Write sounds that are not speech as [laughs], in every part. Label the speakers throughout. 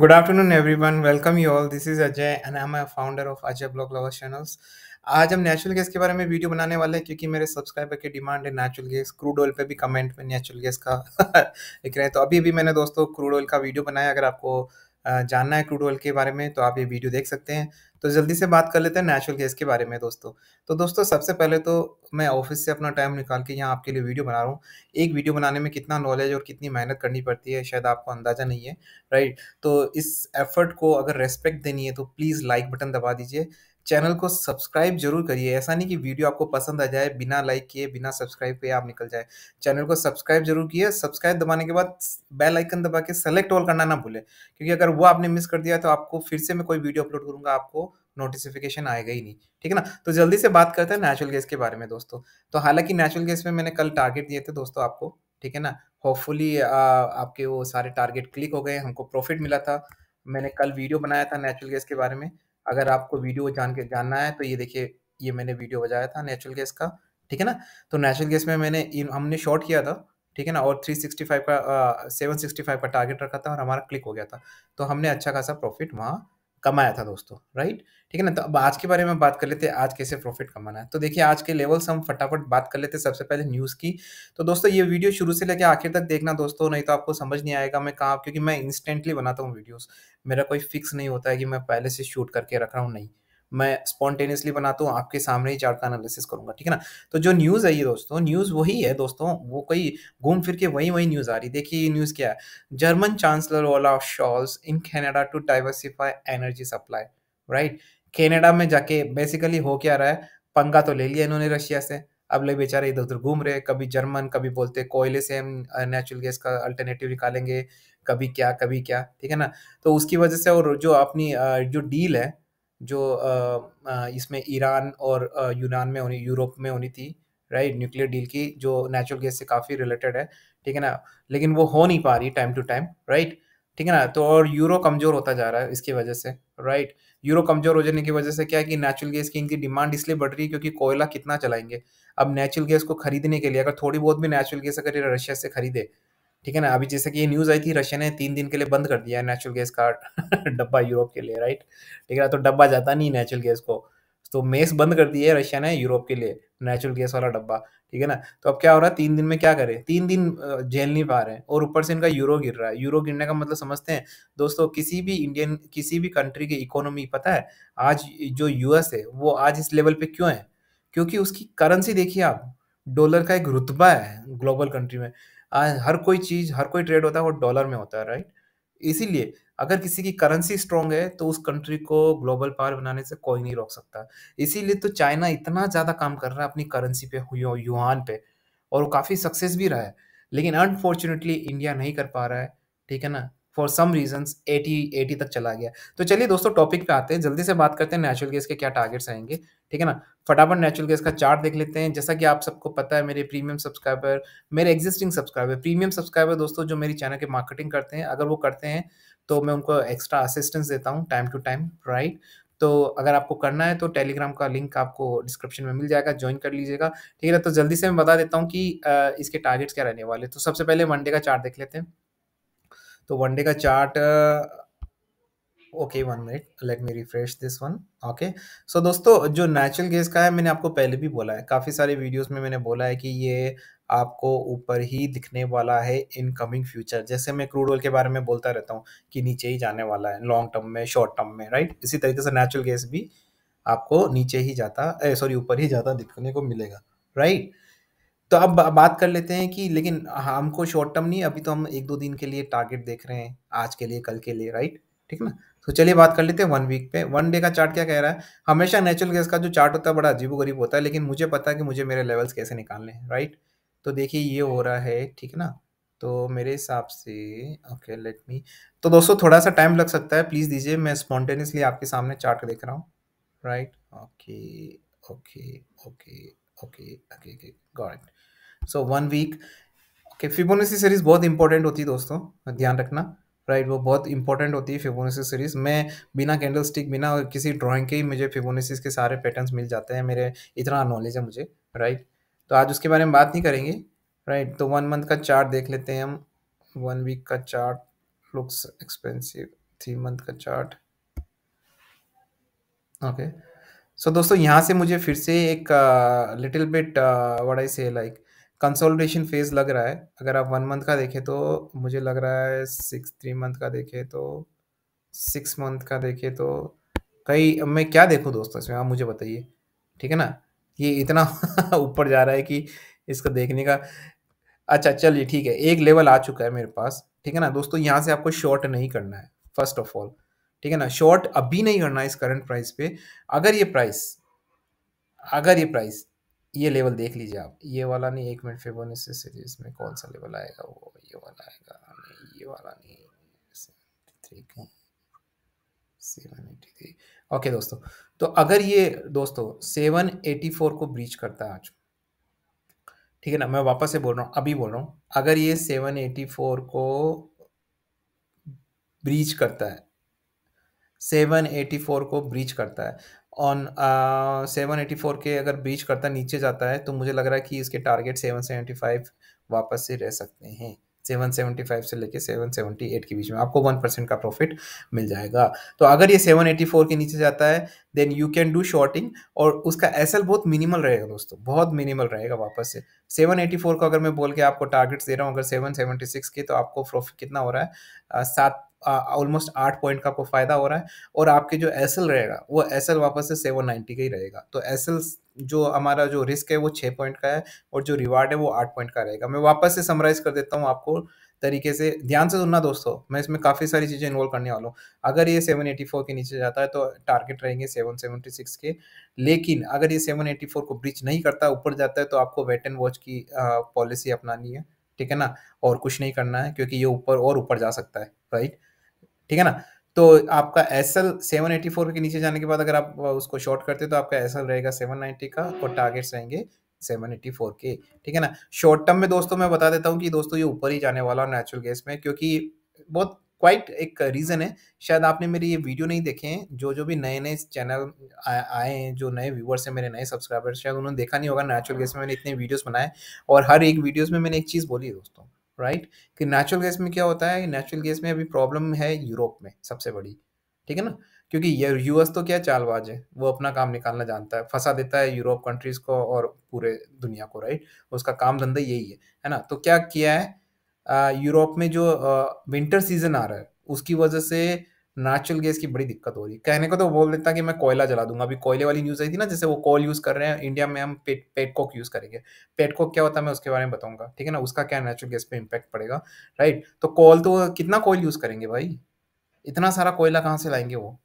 Speaker 1: Good afternoon, everyone. Welcome you all. This is Ajay, and I'm a founder of Ajay Blog Lover Channels. आज हम natural gas के बारे में video बनाने वाले हैं क्योंकि मेरे सब्सक्राइबर की डिमांड है नेचुरल गैस क्रूड ऑयल पे भी कमेंट में नेचुरल गैस का लिख रहे हैं तो अभी अभी मैंने दोस्तों क्रूड ऑयल का वीडियो बनाया अगर आपको जानना है क्रूड ऑयल के बारे में तो आप ये वीडियो देख सकते हैं। तो जल्दी से बात कर लेते हैं नेचुरल गैस के बारे में दोस्तों। तो दोस्तों सबसे पहले तो मैं ऑफ़िस से अपना टाइम निकाल के यहाँ आपके लिए वीडियो बना रहा हूँ। एक वीडियो बनाने में कितना नॉलेज और कितनी मेहनत करनी पड़ती है शायद आपको अंदाज़ा नहीं है, राइट? तो इस एफ़र्ट को अगर रेस्पेक्ट देनी है तो प्लीज़ लाइक बटन दबा दीजिए। चैनल को सब्सक्राइब जरूर करिए ऐसा नहीं कि वीडियो आपको पसंद आ जाए बिना लाइक किए बिना सब्सक्राइब किए आप निकल जाए चैनल को सब्सक्राइब जरूर किए सब्सक्राइब दबाने के बाद बेल आइकन दबा के सेलेक्ट ऑल करना ना भूले क्योंकि अगर वो आपने मिस कर दिया तो आपको फिर से मैं कोई वीडियो अपलोड करूंगा आपको नोटिफिकेशन आएगा ही नहीं ठीक है ना तो जल्दी से बात करते हैं नेचुरल गैस के बारे में दोस्तों तो हालांकि नेचुरल गैस में मैंने कल टारगेट दिए थे दोस्तों आपको ठीक है ना होपफुली आपके वो सारे टारगेट क्लिक हो गए हमको प्रॉफिट मिला था मैंने कल वीडियो बनाया था नेचुरल गैस के बारे में अगर आपको वीडियो जान के जानना है तो ये देखिए ये मैंने वीडियो बजाया था नेचुरल गैस का ठीक है ना तो नेचुरल गैस में मैंने हमने शॉर्ट किया था ठीक है ना और 365 का सेवन सिक्सटी फाइव का टारगेट रखा था और हमारा क्लिक हो गया था तो हमने अच्छा खासा प्रॉफिट वहाँ कमाया था दोस्तों राइट ठीक है ना तो अब आज के बारे में बात कर लेते हैं आज कैसे प्रॉफिट कमाना है तो देखिए आज के लेवल से हम फटाफट बात कर लेते हैं सबसे पहले न्यूज़ की तो दोस्तों ये वीडियो शुरू से लेकर आखिर तक देखना दोस्तों नहीं तो आपको समझ नहीं आएगा मैं कहाँ क्योंकि मैं इंस्टेंटली बनाता हूँ वीडियोज़ मेरा कोई फिक्स नहीं होता है कि मैं पहले से शूट करके रख रहा हूँ नहीं मैं स्पॉन्टेनियसली बनाता हूँ आपके सामने ही चार्ट का एनालिसिस करूंगा ठीक है ना तो जो न्यूज़ है ये दोस्तों न्यूज़ वही है दोस्तों वो कई घूम फिर के वही वही न्यूज़ आ रही देखिए ये न्यूज़ क्या है German chancellor Olaf Scholz in Canada to diversify energy supply right Canada में जाके बेसिकली हो क्या रहा है पंगा तो ले लिया इन्होंने रशिया से अब ले बेचारे इधर उधर घूम रहे कभी जर्मन कभी बोलते कोयले से हम नेचुरल गैस का अल्टरनेटिव निकालेंगे कभी क्या कभी क्या ठीक है ना तो उसकी वजह से और जो अपनी जो डील है जो इसमें ईरान और यूनान में होनी यूरोप में होनी थी राइट न्यूक्लियर डील की जो नेचुरल गैस से काफ़ी रिलेटेड है ठीक है ना लेकिन वो हो नहीं पा रही टाइम टू टाइम राइट ठीक है ना तो और यूरो कमज़ोर होता जा रहा है इसकी वजह से राइट यूरो कमज़ोर हो जाने की वजह से क्या है कि नेचुरल गैस की इनकी डिमांड इसलिए बढ़ रही है क्योंकि कोयला कितना चलाएंगे अब नेचुरल गैस को खरीदने के लिए अगर थोड़ी बहुत भी नेचुरल गैस अगर रशिया से खरीदे ठीक है ना अभी जैसे कि ये न्यूज आई थी रशिया ने तीन दिन के लिए बंद कर दिया है नेचुरल गैस का [laughs] डब्बा यूरोप के लिए राइट ठीक है ना तो डब्बा जाता नहीं नेचुरल गैस को तो मेस बंद कर दिया है रशिया ने यूरोप के लिए नेचुरल गैस वाला डब्बा ठीक है ना तो अब क्या हो रहा है तीन दिन में क्या करें तीन दिन झेल नहीं पा रहे हैं और ऊपर से इनका यूरो गिर रहा है यूरो गिरने का मतलब समझते हैं दोस्तों किसी भी इंडियन किसी भी कंट्री की इकोनॉमी पता है आज जो यूएस है वो आज इस लेवल पे क्यों है क्योंकि उसकी करेंसी देखिए आप डॉलर का एक रुतबा है ग्लोबल कंट्री में हर कोई चीज हर कोई ट्रेड होता है वो डॉलर में होता है राइट इसीलिए अगर किसी की करेंसी स्ट्रांग है तो उस कंट्री को ग्लोबल पावर बनाने से कोई नहीं रोक सकता इसीलिए तो चाइना इतना ज़्यादा काम कर रहा है अपनी करेंसी पे युआन पे और वो काफ़ी सक्सेस भी रहा है लेकिन अनफॉर्चुनेटली इंडिया नहीं कर पा रहा है ठीक है ना for some reason eighty eighty तक चला गया तो चलिए दोस्तों टॉपिक पे आते हैं जल्दी से बात करते हैं नेचुरल गैस के क्या टारगेट्स आएंगे ठीक है ना फटाफट नेचुरल गैस का चार्ट देख लेते हैं जैसा कि आप सबको पता है मेरे प्रीमियम सब्सक्राइबर मेरे एग्जिस्टिंग सब्सक्राइबर प्रीमियम सब्सक्राइबर दोस्तों जो मेरी चैनल के मार्केटिंग करते हैं अगर वो करते हैं तो मैं उनको एक्स्ट्रा असिस्टेंस देता हूँ टाइम टू टाइम राइट तो अगर आपको करना है तो टेलीग्राम का लिंक आपको डिस्क्रिप्शन में मिल जाएगा ज्वाइन कर लीजिएगा ठीक है तो जल्दी से मैं बता देता हूँ कि इसके टारगेट्स क्या रहने वाले तो सबसे पहले मंडे का चार्ट देख लेते हैं तो वनडे का chart okay one minute let me refresh this one okay so दोस्तों जो नेचुरल गैस का है मैंने आपको पहले भी बोला है काफ़ी सारे वीडियोस में मैंने बोला है कि ये आपको ऊपर ही दिखने वाला है इन कमिंग फ्यूचर जैसे मैं क्रूड ऑयल के बारे में बोलता रहता हूँ कि नीचे ही जाने वाला है लॉन्ग टर्म में शॉर्ट टर्म में राइट इसी तरीके से नेचुरल गैस भी आपको नीचे ही जाता सॉरी eh, ऊपर ही जाता दिखने को मिलेगा राइट तो अब बात कर लेते हैं कि लेकिन हमको शॉर्ट टर्म नहीं अभी तो हम एक दो दिन के लिए टारगेट देख रहे हैं, आज के लिए, कल के लिए, राइट? ठीक ना? तो चलिए बात कर लेते हैं वन वीक पे, वन डे का चार्ट क्या कह रहा है? हमेशा नेचुरल गैस का जो चार्ट होता है बडा अजीब अजीबो-गरीब होता है, लेकिन मुझे पता है कि मुझे मेरे लेवल्स कैसे निकालने हैं, राइट? तो देखिए ये हो रहा है, ठीक ना? तो मेरे हिसाब से ओके लेट मी तो दोस्तों थोड़ा-सा टाइम लग सकता है, प्लीज़ दीजिए मैं स्पॉन्टेनियसली आपके सामने चार्ट देख रहा हूँ, right? Okay, okay, okay. Okay okay okay got it so one week okay Fibonacci series बहुत इंपॉर्टेंट होती है दोस्तों ध्यान रखना राइट right, वो बहुत इंपॉर्टेंट होती है फिबोनाची सीरीज मैं बिना कैंडल स्टिक बिना किसी ड्राइंग के ही मुझे फिबोनाची के सारे पैटर्न्स मिल जाते हैं मेरे इतना नॉलेज है मुझे राइट right? तो आज उसके बारे में बात नहीं करेंगे राइट right? तो वन मंथ का चार्ट देख लेते हैं हम वन वीक का chart looks expensive three month का चार्ट ओके okay. सो दोस्तों यहाँ से मुझे फिर से एक लिटिल बिट व्हाट आई से लाइक कंसोलिडेशन फेज लग रहा है अगर आप वन मंथ का देखें तो मुझे लग रहा है सिक्स थ्री मंथ का देखें तो सिक्स मंथ का देखें तो कई मैं क्या देखूँ दोस्तों इसमें आप मुझे बताइए ठीक है ना ये इतना [laughs] ऊपर जा रहा है कि इसका देखने का अच्छा चलिए ठीक है एक लेवल आ चुका है मेरे पास ठीक है ना दोस्तों यहाँ से आपको शॉर्ट नहीं करना है फर्स्ट ऑफ ऑल ठीक है ना शॉर्ट अभी नहीं करना इस करंट प्राइस पे अगर ये प्राइस अगर ये प्राइस ये लेवल देख लीजिए आप ये वाला नहीं एक मिनट फिर सीरीज में कौन सा लेवल आएगा वो ये वाला आएगा नहीं ये वाला नहीं ओके दोस्तों तो अगर ये दोस्तों सेवन एटी फोर को ब्रीच करता है आज ठीक है ना मैं वापस से बोल रहा हूँ अभी बोल रहा हूँ अगर ये सेवन एटी फोर को ब्रीच करता है 784 को ब्रीच करता है ऑन सेवन एटी फोर के अगर ब्रीच करता नीचे जाता है तो मुझे लग रहा है कि इसके टारगेट सेवन सेवेंटी फाइव वापस से रह सकते हैं सेवन सेवेंटी फाइव से लेके सेवन सेवेंटी एट के बीच में आपको वन परसेंट का प्रॉफिट मिल जाएगा तो अगर ये सेवन एटी फोर के नीचे जाता है then you can do shorting और उसका एसल बहुत मिनिमल रहेगा दोस्तों बहुत मिनिमल रहेगा वापस से सेवन एटी फोर का अगर मैं बोल के आपको टारगेट्स दे रहा हूँ अगर सेवन सेवेंटी सिक्स के तो आपको प्रॉफिट कितना हो रहा है सात ऑलमोस्ट आठ पॉइंट का आपको फायदा हो रहा है और आपके जो एस रहेगा वो एस वापस से सेवन नाइन्टी का ही रहेगा तो एस जो हमारा जो रिस्क है वो छः पॉइंट का है और जो रिवार्ड है वो आठ पॉइंट का रहेगा मैं वापस से समराइज कर देता हूँ आपको तरीके से ध्यान से सुनना दोस्तों मैं इसमें काफ़ी सारी चीज़ें इन्वॉल्व करने वाला हूँ अगर ये सेवन एटी फोर के नीचे जाता है तो टारगेट रहेंगे सेवन सिक्स के लेकिन अगर ये सेवन एटी फोर को ब्रिच नहीं करता ऊपर जाता है तो आपको वेट एंड वॉच की पॉलिसी अपनानी है ठीक है ना और कुछ नहीं करना है क्योंकि ये ऊपर और ऊपर जा सकता है राइट ठीक है ना तो आपका S L seven eighty four के नीचे जाने के बाद अगर आप उसको शॉर्ट करते तो आपका एस एल रहेगा सेवन नाइन्टी का और टारगेट्स रहेंगे सेवन एटी फोर के ठीक है ना शॉर्ट टर्म में दोस्तों मैं बता देता हूँ कि दोस्तों ये ऊपर ही जाने वाला नेचुरल गैस में क्योंकि बहुत क्वाइट एक रीज़न है शायद आपने मेरे ये वीडियो नहीं देखे हैं जो जो भी नए नए चैनल आए हैं जो नए व्यूवर्स हैं मेरे नए सब्सक्राइबर्स शायद उन्होंने देखा नहीं होगा नेचुरल गैस में मैंने इतने वीडियोस बनाए और हर एक वीडियोस में मैंने एक चीज़ बोली है दोस्तों राइट कि नेचुरल गैस में क्या होता है नेचुरल गैस में अभी प्रॉब्लम है यूरोप में सबसे बड़ी ठीक है ना क्योंकि ये यूएस तो क्या चालबाज है वो अपना काम निकालना जानता है फंसा देता है यूरोप कंट्रीज को और पूरे दुनिया को राइट उसका काम धंधा यही है है ना तो क्या किया है यूरोप में जो विंटर सीजन आ रहा है उसकी वजह से नेचुरल गैस की बड़ी दिक्कत हो रही है कहने को तो बोल देता कि मैं कोयला जला दूंगा अभी कोयले वाली न्यूज़ आई थी ना जैसे वो कॉल यूज़ कर रहे हैं इंडिया में हम पेट पेटकॉक यूज़ करेंगे पेटकॉक क्या होता है मैं उसके बारे में बताऊंगा ठीक है ना उसका क्या नेचुरल गैस पे इम्पैक्ट पड़ेगा राइट तो कॉल तो कितना कॉल यूज़ करेंगे भाई इतना सारा कोयला कहाँ से लाएंगे वो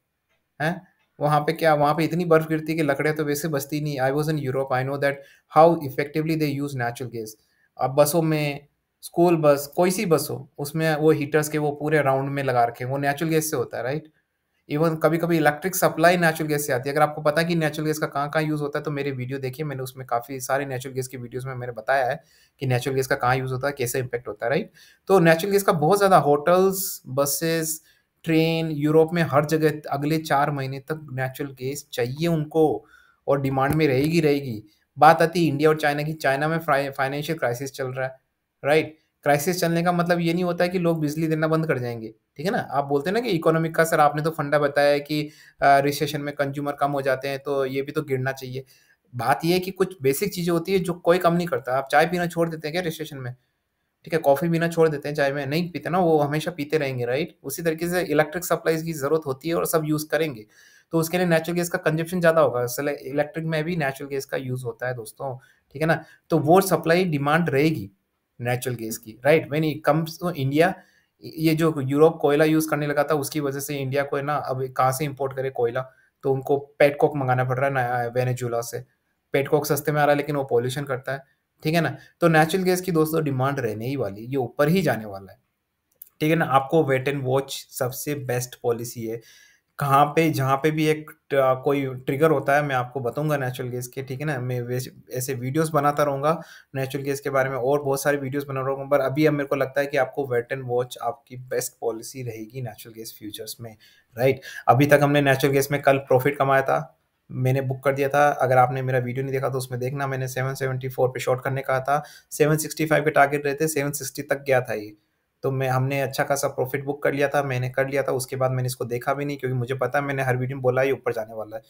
Speaker 1: हैं वहाँ पे क्या वहाँ पे इतनी बर्फ गिरती है कि लकड़ियाँ तो वैसे बसती नहीं I was in Europe I know that how effectively they use natural gas अब बसों में स्कूल बस कोई सी बस हो उसमें वो हीटर्स के वो पूरे राउंड में लगा रखे वो नेचुरल गैस से होता है राइट इवन कभी कभी इलेक्ट्रिक सप्लाई नेचुरल गैस से आती है अगर आपको पता है कि नेचुरल गैस का कहाँ कहाँ यूज़ होता है तो मेरे वीडियो देखिए मैंने उसमें काफ़ी सारे नेचुरल गैस की वीडियोस में मैंने बताया है कि नेचुरल गैस का कहाँ यूज़ होता है कैसे इम्पैक्ट होता है राइट तो नेचुरल गैस का बहुत ज़्यादा होटल्स बसेस ट्रेन यूरोप में हर जगह अगले चार महीने तक नेचुरल गैस चाहिए उनको और डिमांड में रहेगी रहेगी बात आती है इंडिया और चाइना की चाइना में फाइनेंशियल क्राइसिस चल रहा है राइट क्राइसिस चलने का मतलब ये नहीं होता है कि लोग बिजली देना बंद कर जाएंगे ठीक है ना आप बोलते हैं ना कि इकोनॉमिक का सर आपने तो फंडा बताया है कि रिसेशन में कंज्यूमर कम हो जाते हैं तो ये भी तो गिरना चाहिए बात यह है कि कुछ बेसिक चीज़ें होती है जो कोई कम नहीं करता आप चाय पीना छोड़ देते हैं क्या रिसेशन में ठीक है कॉफ़ी पीना छोड़ देते हैं चाय में नहीं पीते ना वो हमेशा पीते रहेंगे राइट उसी तरीके से इलेक्ट्रिक सप्लाईज की ज़रूरत होती है और सब यूज़ करेंगे तो उसके लिए नेचुरल गैस का कंजप्शन ज़्यादा होगा इलेक्ट्रिक में भी नेचुरल गैस का यूज़ होता है दोस्तों ठीक है ना तो वो सप्लाई डिमांड रहेगी नेचुरल गैस की right when it comes to India ये जो यूरोप कोयला यूज करने लगा था उसकी वजह से इंडिया को है ना अब कहाँ से इम्पोर्ट करे कोयला तो उनको पेटकॉक मंगाना पड़ रहा है वेनेजुला से पेटकॉक सस्ते में आ रहा है लेकिन वो पॉल्यूशन करता है ठीक है ना तो नेचुरल गैस की दोस्तों डिमांड रहने ही वाली ये ऊपर ही जाने वाला है ठीक है ना आपको वेट एंड वॉच सबसे बेस्ट पॉलिसी है कहाँ पे जहाँ पे भी एक कोई ट्रिगर होता है मैं आपको बताऊँगा नेचुरल गैस के, ठीक है ना? मैं वैसे ऐसे वीडियोज़ बनाता रहूँगा नेचुरल गैस के बारे में और बहुत सारे वीडियोज़ बना रहूँगा पर अभी अब मेरे को लगता है कि आपको वेट एंड वॉच आपकी बेस्ट पॉलिसी रहेगी नेचुरल गैस फ्यूचर्स में, राइट? अभी तक हमने नेचुरल गैस में कल प्रॉफिट कमाया था। मैंने बुक कर दिया था। अगर आपने मेरा वीडियो नहीं देखा तो उसमें देखना मैंने सेवन फोर पर शॉर्ट करने कहा था। सेवन सिक्सटी फाइव के टारगेट रहे थे, सिक्सटी तक गया था ये। तो मैं हमने अच्छा खासा प्रॉफिट बुक कर लिया था मैंने कर लिया था उसके बाद मैंने इसको देखा भी नहीं क्योंकि मुझे पता है मैंने हर वीडियो में बोला ये ऊपर जाने वाला है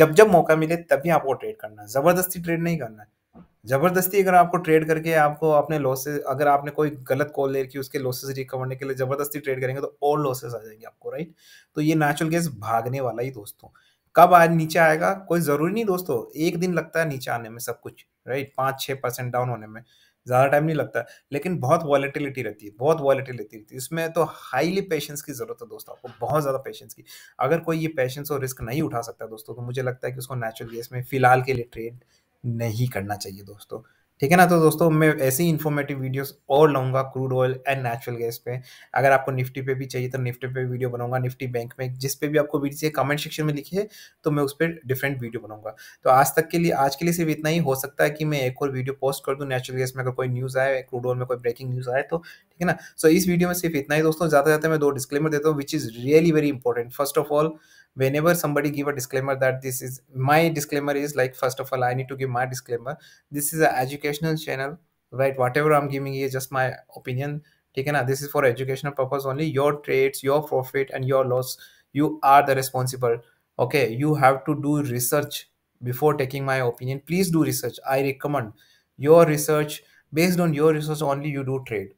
Speaker 1: जब जब मौका मिले तभी आपको ट्रेड करना है ज़बरदस्ती ट्रेड नहीं करना है ज़बरदस्ती अगर आपको ट्रेड करके आपको अपने लॉसेज अगर आपने कोई गलत कॉल लेकर उसके लॉसेज रिकवर के लिए ज़बरदस्ती ट्रेड करेंगे तो और लॉसेज आ जाएंगे आपको राइट तो ये नेचुरल गैस भागने वाला ही दोस्तों कब आज नीचे आएगा कोई ज़रूरी नहीं दोस्तों एक दिन लगता है नीचे आने में सब कुछ राइट पाँच छः परसेंट डाउन होने में ज़्यादा टाइम नहीं लगता लेकिन बहुत वॉलेटिलिटी रहती है बहुत वॉलेटिलिटी रहती है इसमें तो हाईली पेशेंस की ज़रूरत है दोस्तों आपको बहुत ज़्यादा पेशेंस की अगर कोई ये पेशेंस और रिस्क नहीं उठा सकता दोस्तों तो मुझे लगता है कि उसको नेचुरल गैस में फिलहाल के लिए ट्रेड नहीं करना चाहिए दोस्तों ठीक है ना तो दोस्तों मैं ऐसे ही इन्फॉर्मेटिव वीडियोस और लाऊंगा crude oil and natural gas पे अगर आपको निफ्टी पे भी चाहिए तो निफ्टी पे वीडियो बनाऊंगा निफ्टी बैंक में जिस पे भी आपको वीडियो चाहिए कमेंट सेक्शन में लिखिए तो मैं उस पर डिफरेंट वीडियो बनाऊंगा तो आज तक के लिए आज के लिए सिर्फ इतना ही हो सकता है कि मैं एक और वीडियो पोस्ट कर दूँ नेचुरल गैस में अगर कोई न्यूज़ आए क्रूड ऑयल में कोई ब्रेकिंग न्यूज़ आए तो ठीक है ना सो इस वीडियो में सिर्फ इतना ही दोस्तों ज़्यादा ज़्यादा मैं दो डिस्क्लेमर देता हूँ which is really very important first of all whenever somebody give a disclaimer that this is my disclaimer is like first of all i need to give my disclaimer this is an educational channel right whatever i'm giving is just my opinion taken out this is for educational purpose only your trades your profit and your loss you are the responsible okay you have to do research before taking my opinion please do research i recommend your research based on your research only you do trade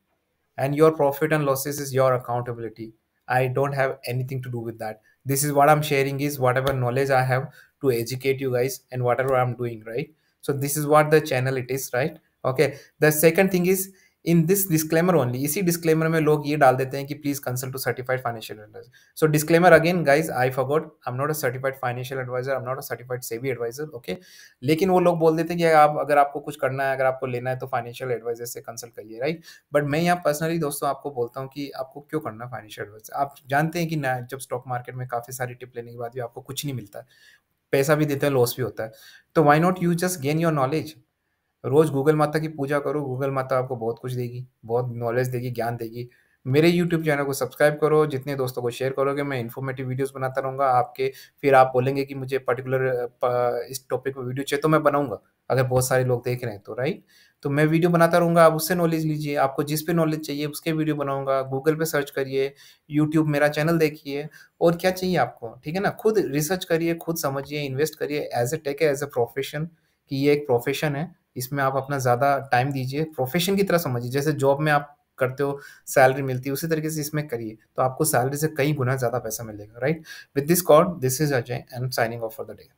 Speaker 1: and your profit and losses is your accountability I don't have anything to do with that. This is what I'm sharing is whatever knowledge I have to educate you guys and whatever I'm doing, right? So this is what the channel it is, right? Okay. The second thing is in this disclaimer only इसी disclaimer में लोग ये डाल देते हैं कि please consult to certified financial advisor so disclaimer again guys I forgot I am not a certified financial advisor um am not a certified savvy advisor okay लेकिन वो लोग बोल देते हैं कि आप अगर आपको कुछ करना है अगर आपको लेना है तो फाइनेंशियल एडवाइजर से कंसल्ट करिए राइट बट मैं यहाँ पर्सनली दोस्तों आपको बोलता हूँ कि आपको क्यों करना है फाइनेंशियल एडवाइजर आप जानते हैं कि ना जब स्टॉक मार्केट में काफ़ी सारी टिप लेने के बाद भी आपको कुछ नहीं मिलता पैसा भी देते हैं लॉस भी होता है तो why not you just gain your knowledge रोज गूगल माता की पूजा करो गूगल माता आपको बहुत कुछ देगी बहुत नॉलेज देगी ज्ञान देगी मेरे यूट्यूब चैनल को सब्सक्राइब करो जितने दोस्तों को शेयर करोगे मैं इन्फॉर्मेटिव वीडियोस बनाता रहूँगा आपके फिर आप बोलेंगे कि मुझे पर्टिकुलर इस टॉपिक पर वीडियो चाहिए तो मैं बनाऊँगा अगर बहुत सारे लोग देख रहे हैं तो राइट तो मैं वीडियो बनाता रहूँगा आप उससे नॉलेज लीजिए आपको जिस पे नॉलेज चाहिए उसके वीडियो बनाऊँगा गूगल पर सर्च करिए यूट्यूब मेरा चैनल देखिए और क्या चाहिए आपको ठीक है ना खुद रिसर्च करिए खुद समझिए इन्वेस्ट करिए as a take as a profession कि ये एक प्रोफेशन है इसमें आप अपना ज़्यादा टाइम दीजिए प्रोफेशन की तरह समझिए जैसे जॉब में आप करते हो सैलरी मिलती है उसी तरीके से इसमें करिए तो आपको सैलरी से कई गुना ज़्यादा पैसा मिलेगा right with this code this is Ajay and signing off for the day